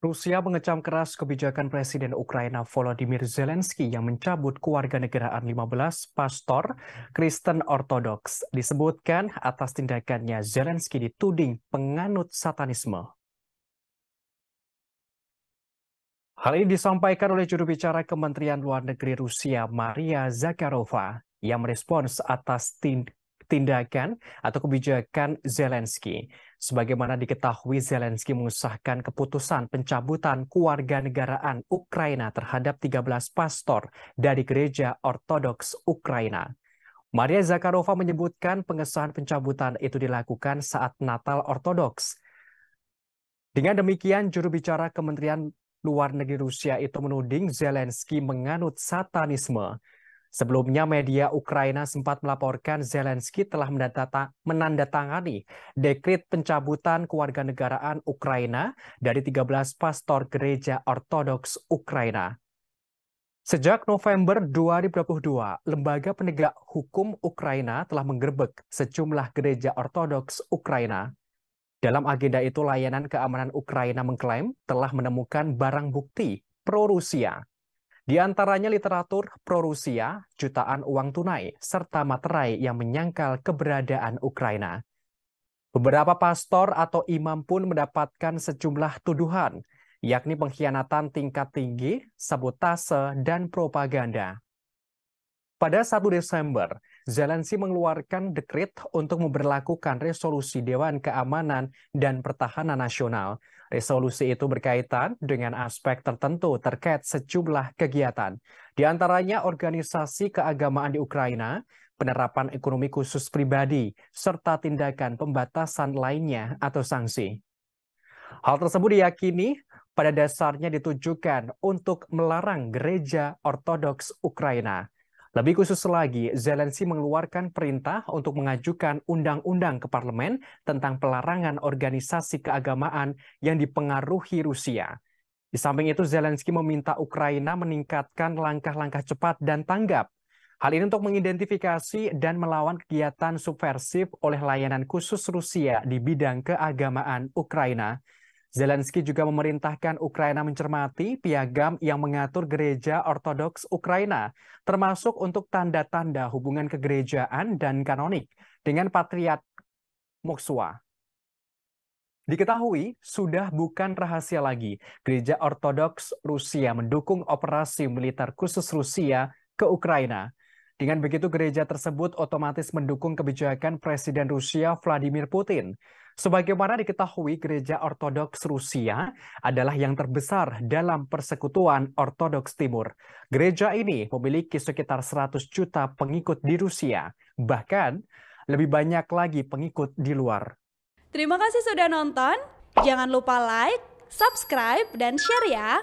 Rusia mengecam keras kebijakan Presiden Ukraina Volodymyr Zelensky yang mencabut kewarganegaraan 15 pastor Kristen Ortodoks. Disebutkan atas tindakannya Zelensky dituding penganut satanisme. Hal ini disampaikan oleh juru bicara Kementerian Luar Negeri Rusia Maria Zakharova yang merespons atas tind tindakan atau kebijakan Zelensky. Sebagaimana diketahui, Zelensky mengesahkan keputusan pencabutan kewarganegaraan Ukraina terhadap 13 pastor dari gereja Ortodoks Ukraina. Maria Zakharova menyebutkan pengesahan pencabutan itu dilakukan saat Natal Ortodoks. Dengan demikian, juru bicara Kementerian Luar Negeri Rusia itu menuding Zelensky menganut satanisme Sebelumnya, media Ukraina sempat melaporkan Zelensky telah menandatangani dekrit pencabutan kewarganegaraan Ukraina dari 13 pastor gereja Ortodoks Ukraina. Sejak November 2022, Lembaga Penegak Hukum Ukraina telah menggerbek sejumlah gereja Ortodoks Ukraina. Dalam agenda itu, layanan keamanan Ukraina mengklaim telah menemukan barang bukti pro-Rusia di antaranya literatur pro-Rusia, jutaan uang tunai, serta materai yang menyangkal keberadaan Ukraina. Beberapa pastor atau imam pun mendapatkan sejumlah tuduhan, yakni pengkhianatan tingkat tinggi, sabotase, dan propaganda. Pada 1 Desember, Zelensky mengeluarkan dekrit untuk memperlakukan resolusi Dewan Keamanan dan Pertahanan Nasional Resolusi itu berkaitan dengan aspek tertentu terkait sejumlah kegiatan, di antaranya organisasi keagamaan di Ukraina, penerapan ekonomi khusus pribadi, serta tindakan pembatasan lainnya atau sanksi. Hal tersebut diyakini pada dasarnya ditujukan untuk melarang gereja Ortodoks Ukraina lebih khusus lagi, Zelensky mengeluarkan perintah untuk mengajukan undang-undang ke parlemen tentang pelarangan organisasi keagamaan yang dipengaruhi Rusia. Di samping itu, Zelensky meminta Ukraina meningkatkan langkah-langkah cepat dan tanggap Hal ini untuk mengidentifikasi dan melawan kegiatan subversif oleh layanan khusus Rusia di bidang keagamaan Ukraina Zelensky juga memerintahkan Ukraina mencermati piagam yang mengatur gereja Ortodoks Ukraina, termasuk untuk tanda-tanda hubungan kegerejaan dan kanonik dengan Patriark Moskwa. Diketahui, sudah bukan rahasia lagi, gereja Ortodoks Rusia mendukung operasi militer khusus Rusia ke Ukraina. Dengan begitu, gereja tersebut otomatis mendukung kebijakan Presiden Rusia Vladimir Putin. Sebagaimana diketahui, Gereja Ortodoks Rusia adalah yang terbesar dalam persekutuan Ortodoks Timur. Gereja ini memiliki sekitar 100 juta pengikut di Rusia, bahkan lebih banyak lagi pengikut di luar. Terima kasih sudah nonton. Jangan lupa like, subscribe, dan share ya.